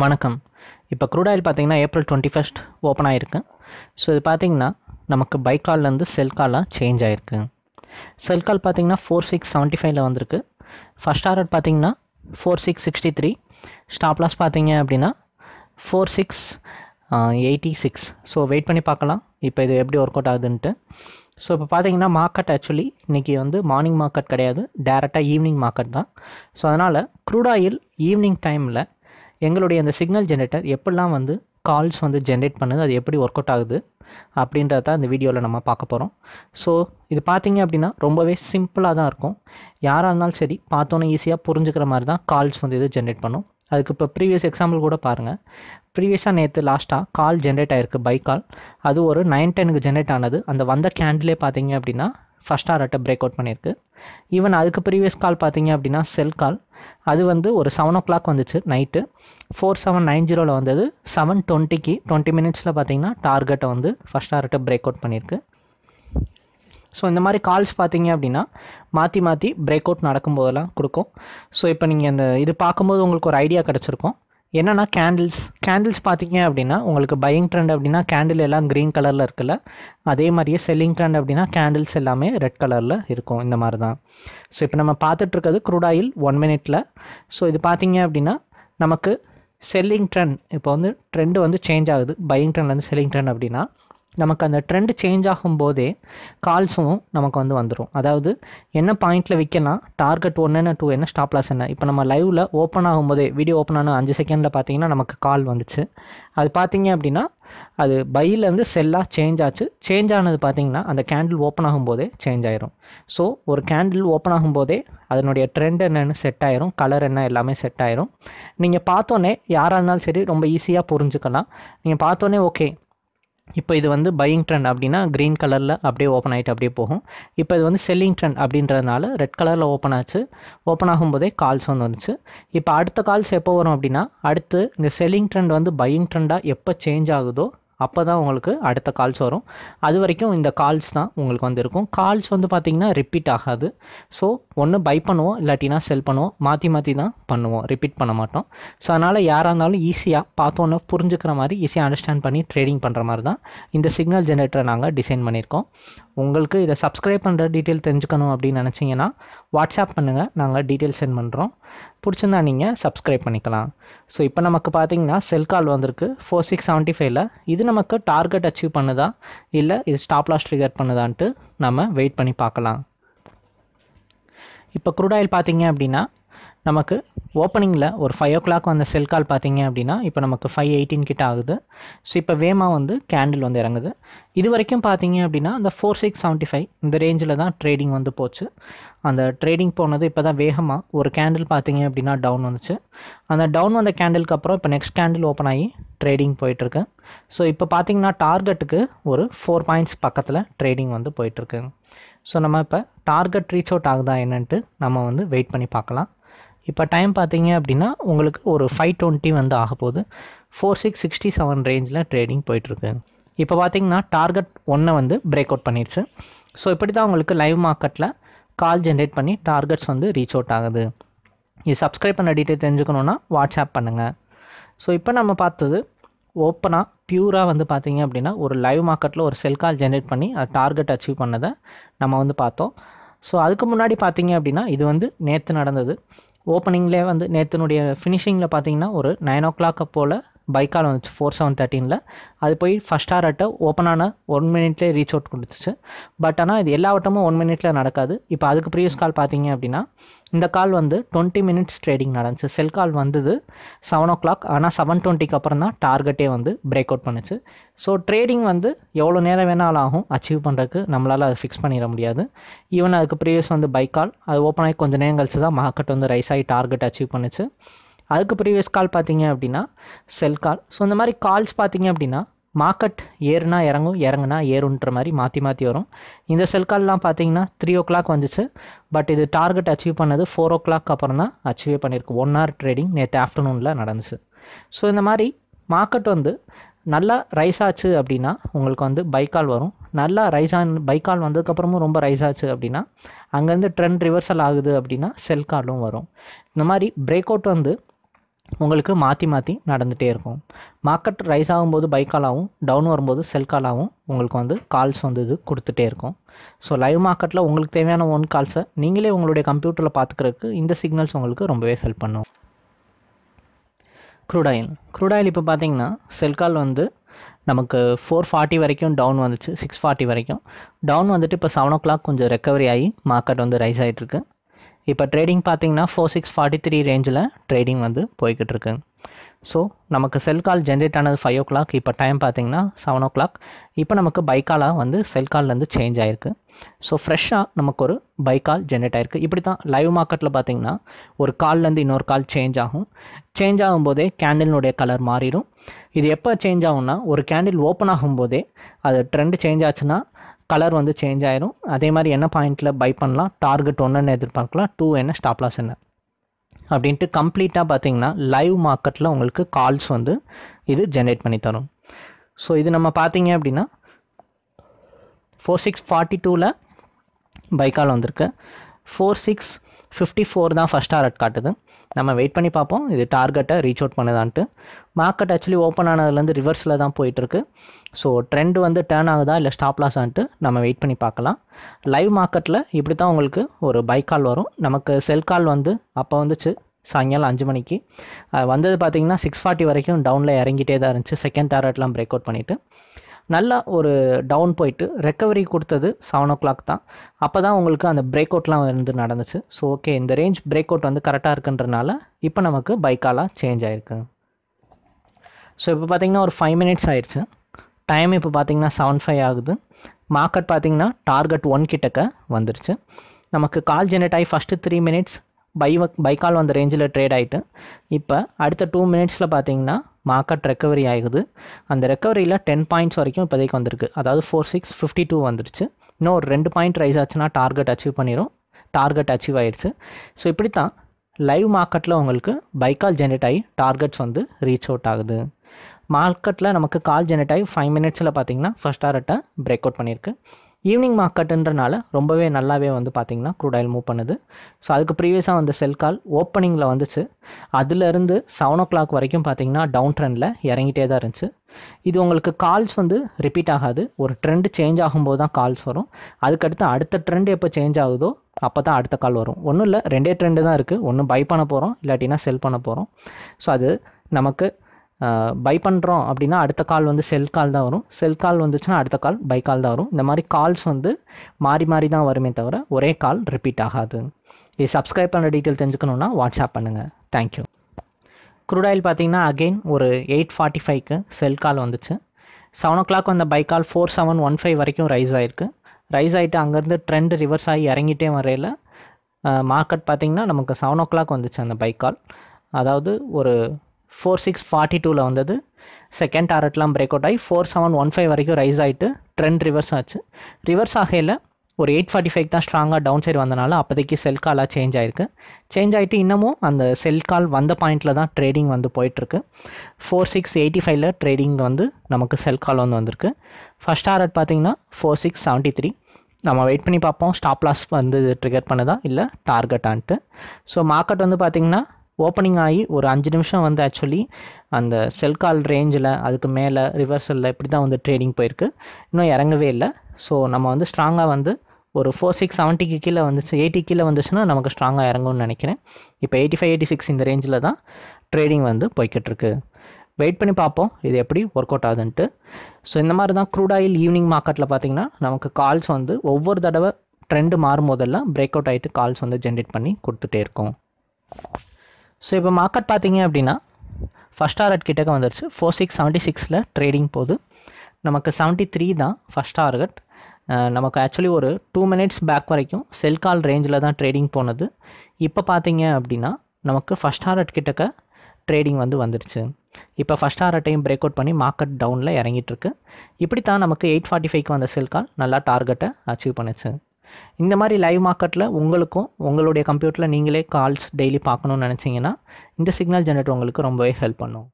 வணக்கம் இப்போ crude oil பார்த்தீங்கன்னா ஏப்ரல் டுவெண்ட்டி ஃபஸ்ட் ஓப்பன் ஆகிருக்கு ஸோ இது பார்த்தீங்கன்னா நமக்கு பை கால்லேருந்து செல் காலாக சேஞ்ச் ஆகிருக்கு செல் கால் பார்த்தீங்கன்னா ஃபோர் சிக்ஸ் செவன்ட்டி ஃபைவ்ல வந்திருக்கு ஃபஸ்ட் ஆர்டர் பார்த்தீங்கன்னா four six sixty three stop loss பார்த்தீங்க அப்படின்னா four six eighty six so wait பண்ணி பார்க்கலாம் இப்போ இது எப்படி ஒர்க் அவுட் ஆகுதுன்ட்டு ஸோ இப்போ பார்த்தீங்கன்னா மார்க்கெட் ஆக்சுவலி இன்றைக்கி வந்து மார்னிங் மார்க்கெட் கிடையாது டேரெக்டாக ஈவினிங் மார்க்கெட் தான் ஸோ அதனால் க்ரூட் ஆயில் ஈவினிங் டைமில் எங்களுடைய அந்த சிக்னல் ஜென்ரேட்டர் எப்படிலாம் வந்து கால்ஸ் வந்து ஜென்ரேட் பண்ணுது அது எப்படி ஒர்க் அவுட் ஆகுது அப்படின்றத தான் இந்த வீடியோவில் நம்ம பார்க்க போகிறோம் ஸோ இது பார்த்தீங்க அப்படின்னா ரொம்பவே சிம்பிளாக தான் இருக்கும் யாராக இருந்தாலும் சரி பார்த்தோன்னே ஈஸியாக புரிஞ்சுக்கிற மாதிரி தான் கால்ஸ் வந்து இது ஜென்ரேட் பண்ணும் அதுக்கு இப்போ ப்ரீவியஸ் எக்ஸாம்பிள் கூட பாருங்கள் ப்ரீவியஸாக நேற்று லாஸ்ட்டாக கால் ஜென்ரேட் ஆகிருக்கு பை கால் அது ஒரு நைன் டெனுக்கு ஜென்ரேட் ஆனது அந்த வந்த கேண்டிலே பார்த்தீங்க அப்படின்னா ஃபஸ்ட் ஆர்ட்டை பிரேக் அவுட் பண்ணியிருக்கு ஈவன் அதுக்கு ப்ரீவியஸ் கால் பார்த்தீங்க அப்படின்னா செல் கால் அது வந்து ஒரு செவன் ஓ கிளாக் வந்துச்சு நைட்டு ஃபோர் செவன் நைன் ஜீரோவில் வந்தது செவன் டுவெண்ட்டிக்கு டுவெண்ட்டி மினிட்ஸில் பார்த்தீங்கன்னா டார்கெட்டை வந்து ஃபஸ்ட் ஆர்ட்டை பிரேக் அவுட் பண்ணியிருக்கு ஸோ இந்த மாதிரி கால்ஸ் பார்த்தீங்க அப்படின்னா மாற்றி மாற்றி பிரேக் அவுட் நடக்கும்போதெல்லாம் கொடுக்கும் ஸோ இப்போ நீங்கள் அந்த இது பார்க்கும்போது உங்களுக்கு ஒரு ஐடியா கிடச்சிருக்கும் என்னென்னா கேண்டில்ஸ் கேண்டில்ஸ் பார்த்தீங்க அப்படின்னா உங்களுக்கு பையிங் ட்ரெண்ட் அப்படின்னா கேண்டில் எல்லாம் க்ரீன் கலரில் இருக்குல்ல அதே மாதிரியே செல்லிங் ட்ரெண்ட் அப்படின்னா கேண்டில்ஸ் எல்லாமே ரெட் கலரில் இருக்கும் இந்த மாதிரி தான் ஸோ இப்போ நம்ம பார்த்துட்ருக்கிறது க்ரூட் ஆயில் ஒன் மினிட்ல ஸோ இது பார்த்தீங்க அப்படின்னா நமக்கு செல்லிங் ட்ரெண்ட் இப்போ வந்து ட்ரெண்டு வந்து சேஞ்ச் ஆகுது பையிங் ட்ரெண்ட்லேருந்து செல்லிங் ட்ரெண்ட் அப்படின்னா நமக்கு அந்த ட்ரெண்ட் சேஞ்ச் ஆகும் போதே கால்ஸும் நமக்கு வந்து வந்துடும் அதாவது என்ன பாயிண்ட்டில் விற்கலாம் டார்கெட் ஒன்று டூ என்ன ஸ்டாப் லாஸ் என்ன இப்போ நம்ம லைவில் ஓப்பன் ஆகும்போதே வீடியோ ஓப்பன் ஆன அஞ்சு செகண்டில் பார்த்தீங்கன்னா நமக்கு கால் வந்துச்சு அது பார்த்தீங்க அப்படின்னா அது பையிலேருந்து செல்லாக சேஞ்ச் ஆச்சு சேஞ்ச் ஆனது பார்த்தீங்கன்னா அந்த கேண்டில் ஓப்பன் ஆகும்போதே சேஞ்ச் ஆயிரும் ஸோ ஒரு கேண்டில் ஓப்பன் ஆகும்போதே அதனுடைய ட்ரெண்ட் என்னென்னு செட் ஆயிரும் கலர் என்ன எல்லாமே செட் ஆயிரும் நீங்கள் பார்த்தோன்னே யாராக இருந்தாலும் சரி ரொம்ப ஈஸியாக புரிஞ்சுக்கலாம் நீங்கள் பார்த்தோன்னே ஓகே இப்போ இது வந்து பையிங் ட்ரெண்ட் அப்படின்னா க்ரீன் கலரில் அப்படியே ஓப்பன் ஆகிட்டு அப்படியே போகும் இப்போ இது வந்து செல்லிங் ட்ரெண்ட் அப்படின்றதுனால ரெட் கலரில் ஓப்பன் ஆச்சு ஓப்பன் ஆகும்போதே கால்ஸ் வந்து வந்துச்சு இப்போ அடுத்த கால்ஸ் எப்போ வரும் அப்படின்னா அடுத்து இந்த செல்லிங் ட்ரெண்ட் வந்து பையிங் ட்ரெண்டாக எப்போ சேஞ்ச் ஆகுதோ அப்போ தான் உங்களுக்கு அடுத்த கால்ஸ் வரும் அது வரைக்கும் இந்த கால்ஸ் தான் உங்களுக்கு வந்து இருக்கும் கால்ஸ் வந்து பார்த்திங்கன்னா ரிப்பீட் ஆகாது ஸோ ஒன்று பை பண்ணுவோம் இல்லாட்டினா செல் பண்ணுவோம் மாற்றி மாற்றி தான் பண்ணுவோம் ரிப்பீட் பண்ண மாட்டோம் ஸோ அதனால் யாராக இருந்தாலும் ஈஸியாக பார்த்தோன்னே புரிஞ்சுக்கிற மாதிரி ஈஸியாக அண்டர்ஸ்டாண்ட் பண்ணி ட்ரேடிங் பண்ணுற மாதிரி தான் இந்த சிக்னல் ஜென்ரேட்டரை நாங்கள் டிசைன் பண்ணியிருக்கோம் உங்களுக்கு இதை சப்ஸ்கிரைப் பண்ணுற டீட்டெயில் தெரிஞ்சுக்கணும் அப்படின்னு நினச்சிங்கன்னா வாட்ஸ்அப் பண்ணுங்கள் நாங்கள் டீட்டெயில் சென்ட் பண்ணுறோம் பிடிச்சிருந்தா நீங்கள் சப்ஸ்கிரைப் பண்ணிக்கலாம் ஸோ இப்போ நமக்கு பார்த்தீங்கன்னா செல் கால் வந்திருக்கு ஃபோர் சிக்ஸ் செவன்ட்டி ஃபைவ்ல இது நமக்கு டார்கெட் அச்சீவ் பண்ணுதா இல்லை இது ஸ்டாப் லாஸ் ட்ரிகர் பண்ணுதான்ட்டு நம்ம வெயிட் பண்ணி பார்க்கலாம் இப்போ குரூட் ஆயில் பார்த்தீங்க அப்படின்னா நமக்கு ஓப்பனிங்கில் ஒரு ஃபைவ் ஓ கிளாக் வந்த செல் கால் பார்த்தீங்க அப்படின்னா இப்போ நமக்கு ஃபைவ் எயிட்டின் கிட்ட ஆகுது ஸோ இப்போ வேமா வந்து கேண்டில் வந்து இறங்குது இது வரைக்கும் பார்த்தீங்க அப்படின்னா அந்த ஃபோர் சிக்ஸ் செவன்ட்டி ஃபைவ் இந்த ரேஞ்சில் தான் ட்ரேடிங் வந்து போச்சு அந்த ட்ரேடிங் போனது இப்போ தான் வேகமாக ஒரு கேண்டில் பார்த்தீங்க அப்படின்னா டவுன் வந்துச்சு அந்த டவுன் வந்த கேண்டிலுக்கு அப்புறம் இப்போ நெக்ஸ்ட் கேண்டில் ஓப்பன் ஆகி ட்ரேடிங் போயிட்டுருக்கு ஸோ இப்போ பார்த்தீங்கன்னா டார்கெட்டுக்கு ஒரு ஃபோர் பாயிண்ட்ஸ் பக்கத்தில் ட்ரேடிங் வந்து போயிட்டுருக்கு ஸோ நம்ம இப்போ டார்கெட் ரீச் அவுட் ஆகுதா என்னன்ட்டு நம்ம வந்து வெயிட் பண்ணி பார்க்கலாம் இப்போ டைம் பார்த்தீங்க அப்படின்னா உங்களுக்கு ஒரு ஃபைவ் டுவெண்ட்டி வந்து ஆக போகுது ஃபோர் சிக்ஸ் சிக்ஸ்டி செவன் ரேஞ்சில் ட்ரேடிங் போயிட்டுருக்கு இப்போ பார்த்தீங்கன்னா டார்கெட் ஒன்றை வந்து பிரேக் அவுட் பண்ணிடுச்சு ஸோ இப்படி தான் உங்களுக்கு லைவ் மார்க்கெட்டில் கால் ஜென்ரேட் பண்ணி டார்கெட்ஸ் வந்து ரீச் அவுட் ஆகுது இது சப்ஸ்கிரைப் பண்ண டீட்டெயில் தெரிஞ்சுக்கணுன்னா வாட்ஸ்அப் பண்ணுங்கள் ஸோ இப்போ நம்ம பார்த்தது ஓப்பனாக பியூராக வந்து பார்த்தீங்க அப்படின்னா ஒரு லைவ் மார்க்கெட்டில் ஒரு செல் கால் ஜென்ரேட் பண்ணி அது டார்கெட் அச்சீவ் பண்ணதை நம்ம வந்து பார்த்தோம் ஸோ அதுக்கு முன்னாடி பார்த்தீங்க அப்படின்னா இது வந்து நேற்று நடந்தது ஓப்பனிங்லேயே வந்து நேற்றுனுடைய ஃபினிஷிங்கில் பார்த்தீங்கன்னா ஒரு நைன் ஓ கிளாக் போல் பைக்கால் வந்துச்சு ஃபோர் செவன் தேர்ட்டீனில் அது போய் ஃபஸ்ட் ஆர்ட்ட ஓப்பனான ஒன் மினிட்லேயே ரீச் அவுட் கொடுத்துச்சு பட் ஆனால் இது எல்லா வட்டமும் ஒன் மினிட்ல நடக்காது இப்போ அதுக்கு ப்ரீவியஸ் கால் பார்த்தீங்க அப்படின்னா இந்த கால் வந்து டுவெண்ட்டி மினிட்ஸ் ட்ரேடிங் நடந்துச்சு செல் கால் வந்தது செவன் ஓ கிளாக் ஆனால் செவன் டுவெண்ட்டிக்கு அப்புறம் தான் டார்கெட்டே வந்து பிரேக் அவுட் பண்ணுச்சு ஸோ ட்ரேடிங் வந்து எவ்வளோ நேரம் வேணாலும் ஆகும் அச்சீவ் பண்ணுறதுக்கு நம்மளால் அதை ஃபிக்ஸ் பண்ணிட முடியாது ஈவன் அதுக்கு ப்ரீவியஸ் வந்து கால் அது ஓப்பன் ஆகி கொஞ்சம் நேரம் கழிச்சு தான் மார்க்கெட் வந்து ரைஸ் ஆகி டார்கெட் அச்சீவ் பண்ணுச்சு அதுக்கு ப்ரீவியஸ் கால் பார்த்தீங்க அப்படின்னா செல் கால் ஸோ இந்த மாதிரி கால்ஸ் பார்த்தீங்க அப்படின்னா மார்க்கெட் ஏறுனா இறங்கும் இறங்குனா ஏறுன்ற மாதிரி மாற்றி மாற்றி வரும் இந்த செல் கால்லாம் பார்த்தீங்கன்னா த்ரீ ஓ கிளாக் வந்துச்சு பட் இது டார்கெட் அச்சீவ் பண்ணது ஃபோர் ஓ கிளாக் அப்புறம் தான் அச்சீவ் பண்ணியிருக்கு ஒன் ஹவர் ட்ரேடிங் நேற்று ஆஃப்டர்நூனில் நடந்துச்சு ஸோ இந்த மாதிரி மார்க்கெட் வந்து நல்லா ரைஸ் ஆச்சு அப்படின்னா உங்களுக்கு வந்து பைக்கால் வரும் நல்லா ரைஸ் ஆன் பைக்கால் வந்ததுக்கப்புறமும் ரொம்ப ரைஸ் ஆச்சு அப்படின்னா அங்கேருந்து ட்ரெண்ட் ரிவர்சல் ஆகுது அப்படின்னா செல் காலும் வரும் இந்த மாதிரி பிரேக் அவுட் வந்து உங்களுக்கு மாற்றி மாற்றி நடந்துகிட்டே இருக்கும் மார்க்கெட் ரைஸ் ஆகும்போது பை காலாகவும் டவுன் வரும்போது செல் காலாகவும் உங்களுக்கு வந்து கால்ஸ் வந்து இது கொடுத்துட்டே இருக்கும் ஸோ லைவ் மார்க்கெட்டில் உங்களுக்கு தேவையான ஒன் கால்ஸை நீங்களே உங்களுடைய கம்ப்யூட்டரில் பார்த்துக்கிறதுக்கு இந்த சிக்னல்ஸ் உங்களுக்கு ரொம்பவே ஹெல்ப் பண்ணும் க்ரூடாயில் க்ரூடாயில் இப்போ பார்த்தீங்கன்னா செல்கால் வந்து நமக்கு ஃபோர் ஃபார்ட்டி வரைக்கும் டவுன் வந்துச்சு சிக்ஸ் ஃபார்ட்டி வரைக்கும் டவுன் வந்துட்டு இப்போ செவன் ஓ கிளாக் கொஞ்சம் ரெக்கவரி ஆகி மார்க்கெட் வந்து ரைஸ் ஆகிட்டுருக்கு இப்போ ட்ரேடிங் பார்த்தீங்கன்னா ஃபோர் சிக்ஸ் ஃபார்ட்டி த்ரீ ரேஞ்சில் ட்ரேடிங் வந்து போய்கிட்டு இருக்கு ஸோ நமக்கு செல் கால் ஜென்ரேட் ஆனது ஃபைவ் ஓ கிளாக் இப்போ டைம் பார்த்தீங்கன்னா செவன் ஓ கிளாக் இப்போ நமக்கு பைக்காலாக வந்து செல் கால்லேருந்து சேஞ்ச் ஆகிருக்கு ஸோ ஃப்ரெஷ்ஷாக நமக்கு ஒரு பைக்கால் ஜென்ரேட் ஆகிருக்கு இப்படி தான் லைவ் மார்க்கெட்டில் பார்த்தீங்கன்னா ஒரு கால்லேருந்து இன்னொரு கால் சேஞ்ச் ஆகும் சேஞ்ச் ஆகும்போதே கேண்டிலினுடைய கலர் மாறிடும் இது எப்போ சேஞ்ச் ஆகும்னா ஒரு கேண்டில் ஓப்பன் ஆகும்போதே அது ட்ரெண்ட் சேஞ்ச் ஆச்சுன்னா கலர் வந்து சேஞ்ச் ஆயிரும் அதே மாதிரி என்ன பாயிண்ட்டில் பை பண்ணலாம் டார்கெட் ஒன்றுன்னு எதிர்பார்க்கலாம் டூ என்ன லாஸ் என்ன அப்படின்ட்டு கம்ப்ளீட்டாக பார்த்தீங்கன்னா லைவ் மார்க்கெட்டில் உங்களுக்கு கால்ஸ் வந்து இது ஜென்ரேட் பண்ணி தரும் ஸோ இது நம்ம பார்த்தீங்க அப்படின்னா ஃபோர் சிக்ஸ் ஃபார்ட்டி டூவில் பைக்கால் வந்திருக்கு ஃபோர் சிக்ஸ் ஃபிஃப்டி ஃபோர் தான் ஃபஸ்ட் டார்கெட் காட்டுது நம்ம வெயிட் பண்ணி பார்ப்போம் இது டார்கெட்டை ரீச் அவுட் பண்ணுதான்ட்டு மார்க்கெட் ஆக்சுவலி ஓப்பன் ஆனதுலேருந்து ரிவர்ஸில் தான் போயிட்டுருக்கு ஸோ ட்ரெண்ட் வந்து டேர்ன் ஆகுதா இல்லை ஸ்டாப் லாஸான்ட்டு நம்ம வெயிட் பண்ணி பார்க்கலாம் லைவ் மார்க்கெட்டில் இப்படி தான் உங்களுக்கு ஒரு பை கால் வரும் நமக்கு செல் கால் வந்து அப்போ வந்துச்சு சாயங்காலம் அஞ்சு மணிக்கு வந்தது பார்த்தீங்கன்னா சிக்ஸ் ஃபார்ட்டி வரைக்கும் டவுனில் இறங்கிட்டே தான் இருந்துச்சு செகண்ட் டார்கெட்லாம் பிரேக் அவுட் பண்ணிவிட்டு நல்லா ஒரு டவுன் போயிட்டு ரெக்கவரி கொடுத்தது செவன் ஓ கிளாக் தான் அப்போ தான் உங்களுக்கு அந்த பிரேக் அவுட்லாம் வந்து நடந்துச்சு ஸோ ஓகே இந்த ரேஞ்ச் பிரேக் அவுட் வந்து கரெக்டாக இருக்குன்றனால இப்போ நமக்கு பைக்காலாக சேஞ்ச் ஆகிருக்கு ஸோ இப்போ பார்த்திங்கன்னா ஒரு ஃபைவ் மினிட்ஸ் ஆயிடுச்சு டைம் இப்போ பார்த்திங்கன்னா செவன் ஃபைவ் ஆகுது மார்க்கெட் பார்த்திங்கன்னா டார்கெட் ஒன் கிட்டக்க வந்துருச்சு நமக்கு கால் ஜென்ரேட் ஆகி first three minutes buy buy call வந்த ரேஞ்சில் ட்ரேட் ஆகிட்டு இப்போ அடுத்த டூ மினிட்ஸில் பார்த்தீங்கன்னா மார்க்கெட் ரெக்கவரி ஆகுது அந்த ரெக்கவரியில் டென் பாயிண்ட்ஸ் வரைக்கும் இப்போதைக்கு வந்திருக்கு அதாவது ஃபோர் சிக்ஸ் ஃபிஃப்டி டூ வந்துருச்சு இன்னும் ஒரு ரெண்டு பாயிண்ட் ரைஸ் ஆச்சுன்னா டார்கெட் அச்சீவ் பண்ணிடும் டார்கெட் அச்சீவ் ஆயிடுச்சு ஸோ இப்படி தான் லைவ் மார்க்கெட்டில் உங்களுக்கு பை கால் ஜென்ரேட் ஆகி டார்கெட்ஸ் வந்து ரீச் அவுட் ஆகுது மார்க்கெட்டில் நமக்கு கால் ஜென்ரேட் ஆகி ஃபைவ் மினிட்ஸில் பார்த்தீங்கன்னா ஃபஸ்ட் டாரட்டை பிரேக் அவுட் பண்ணியிருக்கு ஈவினிங் மார்க்கெட்டுன்றனால ரொம்பவே நல்லாவே வந்து பார்த்திங்கன்னா க்ரூட் ஆயில் மூவ் பண்ணுது ஸோ அதுக்கு ப்ரீவியஸாக வந்து செல் கால் ஓப்பனிங்கில் வந்துச்சு அதுலேருந்து செவன் ஓ கிளாக் வரைக்கும் பார்த்திங்கன்னா டவுன் ட்ரெண்டில் இறங்கிட்டே தான் இருந்துச்சு இது உங்களுக்கு கால்ஸ் வந்து ரிப்பீட் ஆகாது ஒரு ட்ரெண்டு சேஞ்ச் ஆகும்போது தான் கால்ஸ் வரும் அதுக்கடுத்து அடுத்த ட்ரெண்ட் எப்போ சேஞ்ச் ஆகுதோ அப்போ தான் அடுத்த கால் வரும் ஒன்றும் இல்லை ரெண்டே ட்ரெண்டு தான் இருக்குது ஒன்று பை பண்ண போகிறோம் இல்லாட்டினா செல் பண்ண போகிறோம் ஸோ அது நமக்கு பை பண்ணுறோம் அப்படின்னா அடுத்த கால் வந்து செல் கால் தான் வரும் செல் கால் வந்துச்சுன்னா அடுத்த கால் பை கால் தான் வரும் இந்த மாதிரி கால்ஸ் வந்து மாறி மாறி தான் வருமே தவிர ஒரே கால் ரிப்பீட் ஆகாது இது சப்ஸ்கிரைப் பண்ணுற டீட்டெயில் தெரிஞ்சுக்கணுன்னா வாட்ஸ்அப் பண்ணுங்கள் தேங்க்யூ குரூடாயில் பார்த்தீங்கன்னா அகெயின் ஒரு எயிட் ஃபார்ட்டி ஃபைவ்க்கு செல் கால் வந்துச்சு செவன் ஓ கிளாக் வந்த buy call four seven one five வரைக்கும் ரைஸ் ஆகிருக்கு ரைஸ் ஆகிட்டு அங்கேருந்து ட்ரெண்ட் ரிவர்ஸ் ஆகி இறங்கிட்டே வரையில் மார்க்கெட் பார்த்திங்கன்னா நமக்கு செவன் ஓ கிளாக் வந்துச்சு அந்த பைக்கால் கால் அதாவது ஒரு ஃபோர் சிக்ஸ் ஃபார்ட்டி டூவில் வந்தது செகண்ட் டாரட்லாம் பிரேக் அவுட் ஆகி ஃபோர் செவன் ஒன் ஃபைவ் வரைக்கும் ரைஸ் ஆகிட்டு ட்ரெண்ட் ரிவர்ஸ் ஆச்சு ரிவர்ஸ் ஆகையில் ஒரு எயிட் ஃபார்ட்டி ஃபைவ் தான் ஸ்ட்ராங்காக டவுன் சைடு வந்தனால அப்போதைக்கு செல் காலாக சேஞ்ச் ஆயிருக்கு சேஞ்ச் ஆகிட்டு இன்னமும் அந்த செல் கால் வந்த பாயிண்ட்டில் தான் ட்ரேடிங் வந்து போயிட்டுருக்கு ஃபோர் சிக்ஸ் எயிட்டி ஃபைவ்ல ட்ரேடிங் வந்து நமக்கு செல் கால் வந்து வந்திருக்கு ஃபஸ்ட் டாரட் பார்த்தீங்கன்னா ஃபோர் சிக்ஸ் செவன்ட்டி த்ரீ நம்ம வெயிட் பண்ணி பார்ப்போம் ஸ்டாப் லாஸ் வந்து ட்ரிகர் பண்ணுதா இல்லை டார்கெட்டான்ட்டு ஸோ மார்க்கெட் வந்து பார்த்திங்கன்னா ஓப்பனிங் ஆகி ஒரு அஞ்சு நிமிஷம் வந்து ஆக்சுவலி அந்த செல் கால் ரேஞ்சில் அதுக்கு மேலே ரிவர்சலில் இப்படி தான் வந்து ட்ரேடிங் போயிருக்கு இன்னும் இறங்கவே இல்லை ஸோ நம்ம வந்து ஸ்ட்ராங்காக வந்து ஒரு ஃபோர் சிக்ஸ் செவன்ட்டிக்கு கீழே வந்துச்சு எயிட்டி கீழே வந்துச்சுன்னா நமக்கு ஸ்ட்ராங்காக இறங்கும்னு நினைக்கிறேன் இப்போ எயிட்டி ஃபைவ் எயிட்டி சிக்ஸ் இந்த ரேஞ்சில் தான் ட்ரேடிங் வந்து போய்கிட்டுருக்கு வெயிட் பண்ணி பார்ப்போம் இது எப்படி ஒர்க் அவுட் ஆகுதுன்ட்டு ஸோ இந்த மாதிரி தான் க்ரூட் ஆயில் ஈவினிங் மார்க்கெட்டில் பார்த்தீங்கன்னா நமக்கு கால்ஸ் வந்து ஒவ்வொரு தடவை ட்ரெண்டு மாறும் போதெல்லாம் பிரேக் அவுட் ஆகிட்டு கால்ஸ் வந்து ஜென்ரேட் பண்ணி கொடுத்துட்டே இருக்கும் ஸோ இப்போ மார்க்கெட் பார்த்தீங்க அப்படின்னா ஃபஸ்ட் டார்கெட் கிட்டக்க வந்துருச்சு ஃபோர் சிக்ஸ் செவன்ட்டி சிக்ஸில் ட்ரேடிங் போகுது நமக்கு செவன்ட்டி த்ரீ தான் ஃபஸ்ட் டார்கெட் நமக்கு ஆக்சுவலி ஒரு டூ மினிட்ஸ் பேக் வரைக்கும் செல் கால் ரேஞ்சில் தான் ட்ரேடிங் போனது இப்போ பார்த்தீங்க அப்படின்னா நமக்கு ஃபஸ்ட் டார்கெட் கிட்டக்க ட்ரேடிங் வந்து வந்துருச்சு இப்போ ஃபஸ்ட் டார்கெட்டையும் பிரேக் அவுட் பண்ணி மார்க்கெட் டவுனில் இறங்கிட்டு இருக்கு இப்படி தான் நமக்கு எயிட் ஃபார்ட்டி ஃபைவ்க்கு வந்த செல் கால் நல்லா டார்கெட்டை அச்சீவ் பண்ணுச்சு இந்த மாதிரி லைவ் மார்க்கெட்டில் உங்களுக்கும் உங்களுடைய கம்ப்யூட்டரில் நீங்களே கால்ஸ் டெய்லி பார்க்கணுன்னு நினச்சிங்கன்னா இந்த சிக்னல் ஜென்ரேட்டர் உங்களுக்கு ரொம்பவே ஹெல்ப் பண்ணும்